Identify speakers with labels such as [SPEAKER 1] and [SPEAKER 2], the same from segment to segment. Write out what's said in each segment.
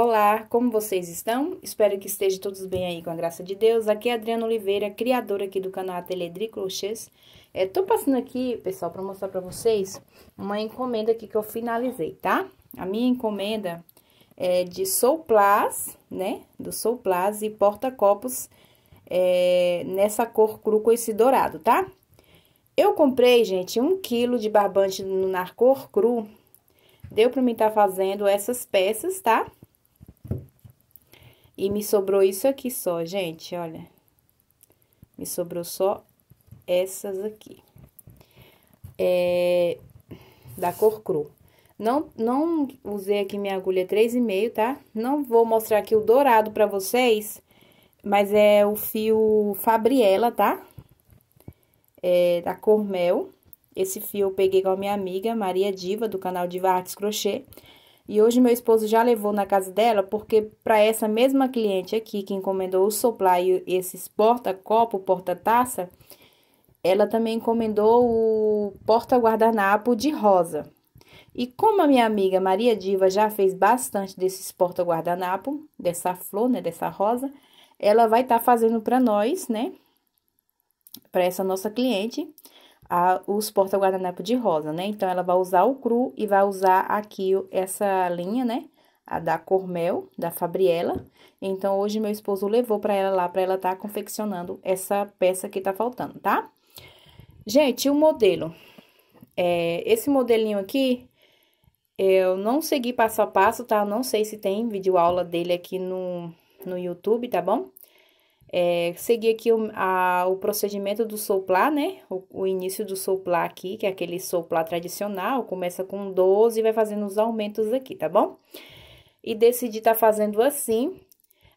[SPEAKER 1] Olá, como vocês estão? Espero que estejam todos bem aí com a graça de Deus. Aqui é Adriana Oliveira, criadora aqui do canal Ateliê de Crochês. É, tô passando aqui, pessoal, para mostrar para vocês uma encomenda aqui que eu finalizei, tá? A minha encomenda é de Souplas, né? Do Souplas e porta-copos é, nessa cor cru com esse dourado, tá? Eu comprei, gente, um quilo de barbante na cor cru. Deu para mim estar tá fazendo essas peças, Tá? E me sobrou isso aqui só, gente, olha. Me sobrou só essas aqui. É, da cor cru. Não, não usei aqui minha agulha 3,5, tá? Não vou mostrar aqui o dourado pra vocês, mas é o fio Fabriela, tá? É, da cor mel. Esse fio eu peguei com a minha amiga Maria Diva, do canal Diva Artes Crochê. E hoje meu esposo já levou na casa dela, porque para essa mesma cliente aqui que encomendou o supply esses porta-copo, porta-taça, ela também encomendou o porta-guardanapo de rosa. E como a minha amiga Maria Diva já fez bastante desses porta-guardanapo, dessa flor, né, dessa rosa, ela vai estar tá fazendo para nós, né? Para essa nossa cliente a, os porta-guardanapo de rosa, né? Então, ela vai usar o cru e vai usar aqui essa linha, né? A da Cormel, da Fabriela. Então, hoje meu esposo levou para ela lá, para ela tá confeccionando essa peça que tá faltando, tá? Gente, o modelo. É, esse modelinho aqui, eu não segui passo a passo, tá? Eu não sei se tem vídeo aula dele aqui no, no YouTube, tá bom? É, seguir aqui o, a, o, procedimento do soplar, né? O, o, início do soplar aqui, que é aquele soplar tradicional, começa com 12 e vai fazendo os aumentos aqui, tá bom? E decidi tá fazendo assim.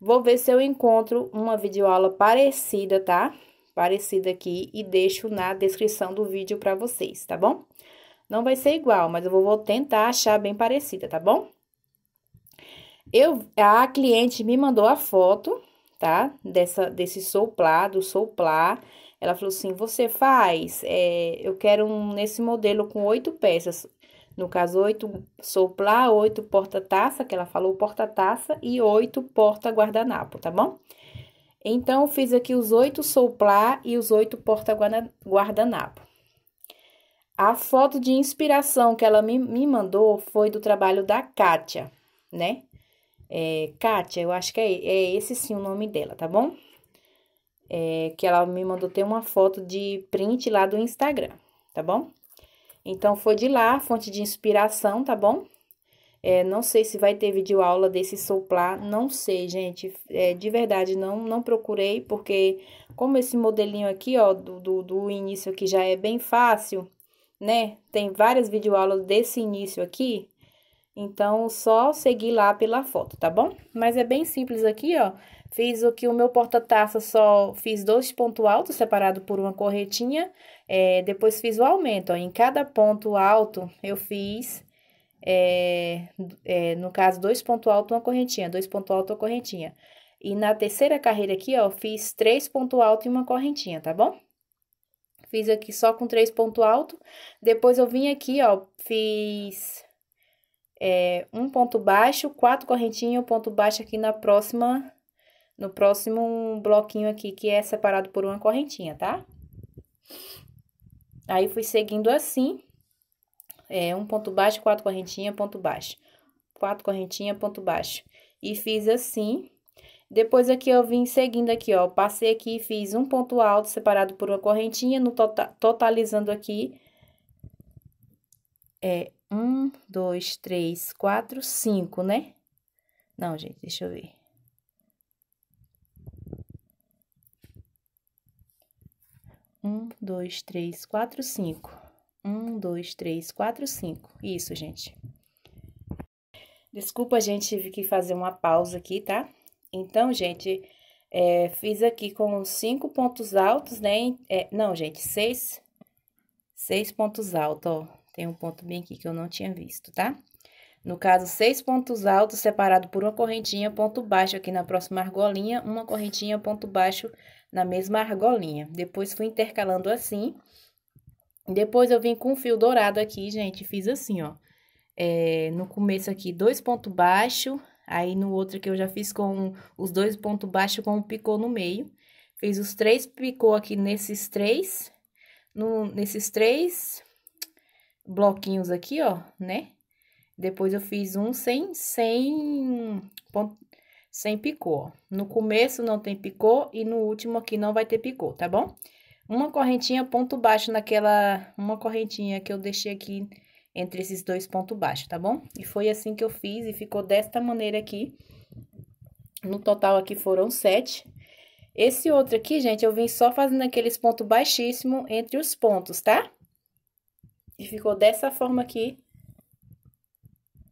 [SPEAKER 1] Vou ver se eu encontro uma videoaula parecida, tá? Parecida aqui e deixo na descrição do vídeo para vocês, tá bom? Não vai ser igual, mas eu vou, vou tentar achar bem parecida, tá bom? Eu, a cliente me mandou a foto, tá? Dessa, desse soplar, do soplar. Ela falou assim, você faz, é, eu quero um nesse modelo com oito peças. No caso, oito soplar, oito porta-taça, que ela falou porta-taça, e oito porta-guardanapo, tá bom? Então, eu fiz aqui os oito soplar e os oito porta-guardanapo. A foto de inspiração que ela me, me mandou foi do trabalho da Kátia, né? É, Kátia, eu acho que é, é esse sim o nome dela, tá bom? É, que ela me mandou ter uma foto de print lá do Instagram, tá bom? Então, foi de lá, fonte de inspiração, tá bom? É, não sei se vai ter vídeo aula desse soplar, não sei, gente. É, de verdade, não, não procurei, porque como esse modelinho aqui, ó, do, do, do início aqui já é bem fácil, né? Tem várias videoaulas desse início aqui, então, só seguir lá pela foto, tá bom? Mas é bem simples aqui, ó. Fiz o que o meu porta-taça só fiz dois pontos altos separado por uma corretinha. É, depois fiz o aumento, ó. Em cada ponto alto eu fiz, é, é, no caso, dois pontos altos uma correntinha, dois pontos altos uma correntinha. E na terceira carreira aqui, ó, fiz três pontos altos e uma correntinha, tá bom? Fiz aqui só com três pontos altos. Depois eu vim aqui, ó, fiz é, um ponto baixo, quatro correntinhas, um ponto baixo aqui na próxima, no próximo bloquinho aqui, que é separado por uma correntinha, tá? Aí, fui seguindo assim, é, um ponto baixo, quatro correntinhas, ponto baixo, quatro correntinhas, ponto baixo. E fiz assim, depois aqui eu vim seguindo aqui, ó, passei aqui e fiz um ponto alto separado por uma correntinha, no tota-, totalizando aqui, é, um, dois, três, quatro, cinco, né? Não, gente, deixa eu ver. Um, dois, três, quatro, cinco. Um, dois, três, quatro, cinco. Isso, gente. Desculpa, gente, tive que fazer uma pausa aqui, tá? Então, gente, é, fiz aqui com cinco pontos altos, né? É, não, gente, seis, seis pontos altos, ó. Tem um ponto bem aqui que eu não tinha visto, tá? No caso, seis pontos altos separado por uma correntinha, ponto baixo aqui na próxima argolinha, uma correntinha, ponto baixo na mesma argolinha. Depois, fui intercalando assim. Depois, eu vim com um fio dourado aqui, gente, fiz assim, ó. É, no começo aqui, dois pontos baixo, aí no outro que eu já fiz com os dois pontos baixo com um picô no meio. Fiz os três picô aqui nesses três, no, nesses três bloquinhos aqui, ó, né? Depois eu fiz um sem, sem, sem picô, ó. No começo não tem picô e no último aqui não vai ter picô, tá bom? Uma correntinha ponto baixo naquela, uma correntinha que eu deixei aqui entre esses dois pontos baixos, tá bom? E foi assim que eu fiz e ficou desta maneira aqui. No total aqui foram sete. Esse outro aqui, gente, eu vim só fazendo aqueles pontos baixíssimos entre os pontos, tá? E ficou dessa forma aqui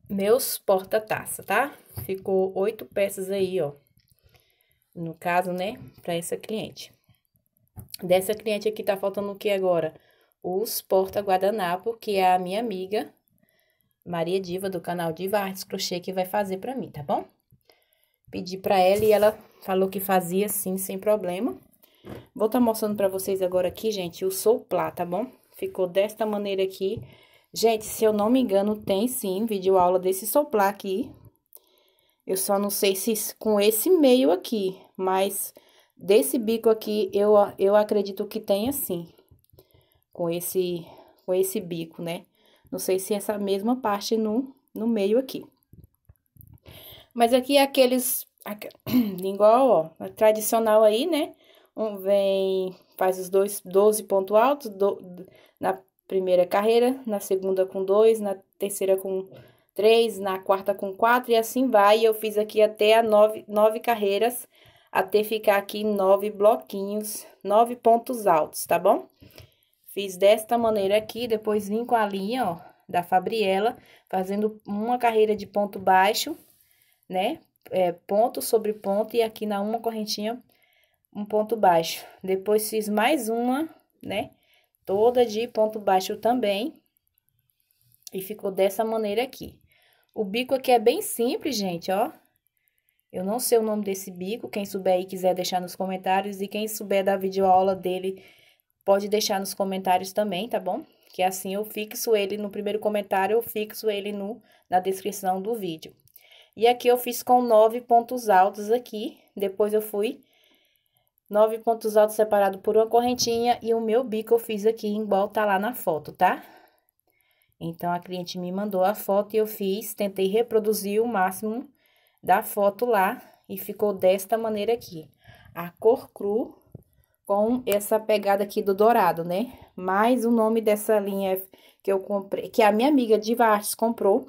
[SPEAKER 1] meus porta-taça, tá? Ficou oito peças aí, ó. No caso, né, para essa cliente. Dessa cliente aqui tá faltando o que agora? Os porta-guardanapo, que é a minha amiga Maria Diva, do canal Diva Artes Crochê, que vai fazer pra mim, tá bom? Pedi pra ela e ela falou que fazia sim, sem problema. Vou estar tá mostrando pra vocês agora aqui, gente, o soplá, tá bom? Ficou desta maneira aqui. Gente, se eu não me engano, tem sim vídeo aula desse soplar aqui. Eu só não sei se com esse meio aqui, mas desse bico aqui eu, eu acredito que tem assim. Com esse, com esse bico, né? Não sei se essa mesma parte no, no meio aqui. Mas aqui é aqueles... igual, ó, tradicional aí, né? Um vem faz os dois 12 pontos altos do, na primeira carreira, na segunda com dois, na terceira com três, na quarta com quatro e assim vai. eu fiz aqui até a nove, nove carreiras, até ficar aqui nove bloquinhos, nove pontos altos, tá bom? Fiz desta maneira aqui, depois vim com a linha, ó, da Fabriela, fazendo uma carreira de ponto baixo, né? É, ponto sobre ponto e aqui na uma correntinha um ponto baixo. Depois fiz mais uma, né? Toda de ponto baixo também. E ficou dessa maneira aqui. O bico aqui é bem simples, gente, ó. Eu não sei o nome desse bico, quem souber e quiser deixar nos comentários. E quem souber da videoaula dele, pode deixar nos comentários também, tá bom? Que assim eu fixo ele no primeiro comentário, eu fixo ele no, na descrição do vídeo. E aqui eu fiz com nove pontos altos aqui, depois eu fui Nove pontos altos separados por uma correntinha e o meu bico eu fiz aqui, igual tá lá na foto, tá? Então, a cliente me mandou a foto e eu fiz, tentei reproduzir o máximo da foto lá e ficou desta maneira aqui. A cor cru com essa pegada aqui do dourado, né? Mas o nome dessa linha que eu comprei, que a minha amiga Diva Artes comprou,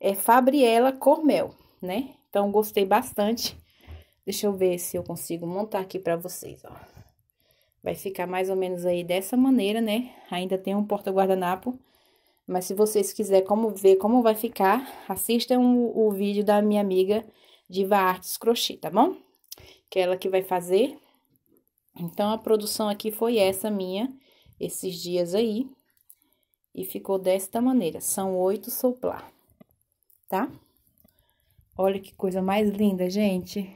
[SPEAKER 1] é Fabriela Cormel, né? Então, gostei bastante. Deixa eu ver se eu consigo montar aqui pra vocês, ó. Vai ficar mais ou menos aí dessa maneira, né? Ainda tem um porta-guardanapo. Mas se vocês quiserem como ver como vai ficar, assistam o, o vídeo da minha amiga Diva Artes Crochê, tá bom? Que é ela que vai fazer. Então, a produção aqui foi essa minha, esses dias aí. E ficou desta maneira. São oito soplar, tá? Olha que coisa mais linda, gente.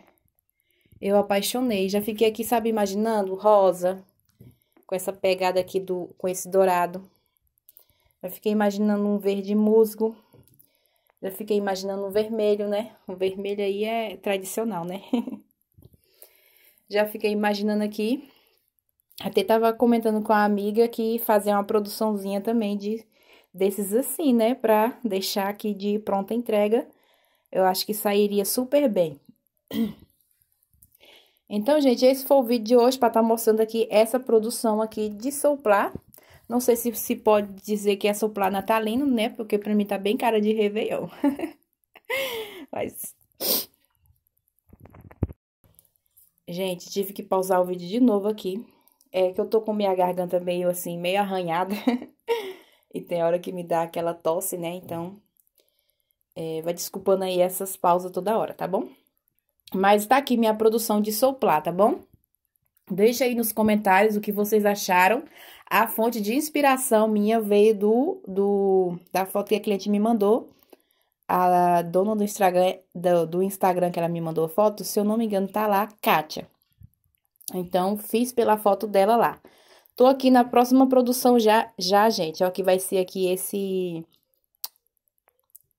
[SPEAKER 1] Eu apaixonei. Já fiquei aqui, sabe, imaginando rosa, com essa pegada aqui do com esse dourado. Já fiquei imaginando um verde musgo. Já fiquei imaginando um vermelho, né? O vermelho aí é tradicional, né? Já fiquei imaginando aqui. Até tava comentando com a amiga que fazer uma produçãozinha também de desses assim, né, para deixar aqui de pronta entrega. Eu acho que sairia super bem. Então, gente, esse foi o vídeo de hoje para estar tá mostrando aqui essa produção aqui de soplar. Não sei se se pode dizer que é soplar natalino, né? Porque para mim tá bem cara de Réveillon. Mas... Gente, tive que pausar o vídeo de novo aqui. É que eu tô com minha garganta meio assim, meio arranhada. e tem hora que me dá aquela tosse, né? Então, é, vai desculpando aí essas pausas toda hora, tá bom? Mas tá aqui minha produção de soplá, tá bom? Deixa aí nos comentários o que vocês acharam. A fonte de inspiração minha veio do, do da foto que a cliente me mandou. A dona do Instagram, do, do Instagram que ela me mandou a foto, se eu não me engano, tá lá, Kátia. Então, fiz pela foto dela lá. Tô aqui na próxima produção já, já, gente. É o que vai ser aqui esse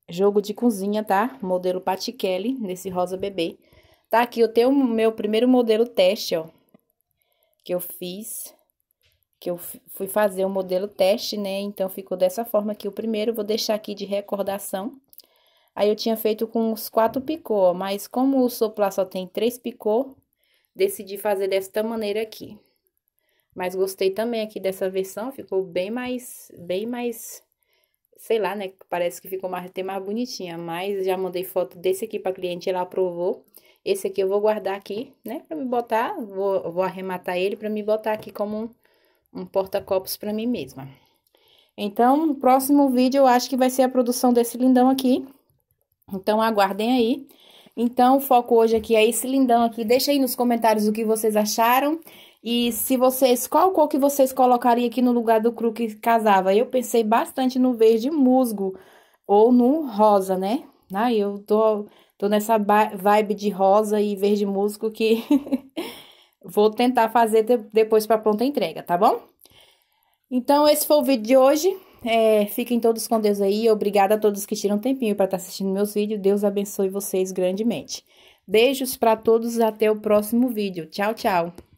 [SPEAKER 1] jogo de cozinha, tá? Modelo Kelly nesse rosa bebê. Tá aqui, eu tenho o meu primeiro modelo teste, ó. Que eu fiz. Que eu fui fazer o um modelo teste, né? Então, ficou dessa forma aqui o primeiro. Vou deixar aqui de recordação. Aí, eu tinha feito com os quatro picô, ó. Mas como o soplar só tem três picô, decidi fazer desta maneira aqui. Mas gostei também aqui dessa versão, ficou bem mais, bem mais, sei lá, né? Parece que ficou mais, até mais bonitinha, mas já mandei foto desse aqui para cliente, ela aprovou. Esse aqui eu vou guardar aqui, né, para me botar, vou, vou arrematar ele para me botar aqui como um, um porta-copos para mim mesma. Então, no próximo vídeo eu acho que vai ser a produção desse lindão aqui. Então, aguardem aí. Então, o foco hoje aqui é esse lindão aqui. Deixa aí nos comentários o que vocês acharam. E se vocês, qual cor que vocês colocariam aqui no lugar do cru que casava? Eu pensei bastante no verde musgo ou no rosa, né? Ah, eu tô tô nessa vibe de rosa e verde musgo que vou tentar fazer depois para pronta entrega, tá bom? Então, esse foi o vídeo de hoje. É, fiquem todos com Deus aí. Obrigada a todos que tiram tempinho para estar tá assistindo meus vídeos. Deus abençoe vocês grandemente. Beijos para todos até o próximo vídeo. Tchau, tchau.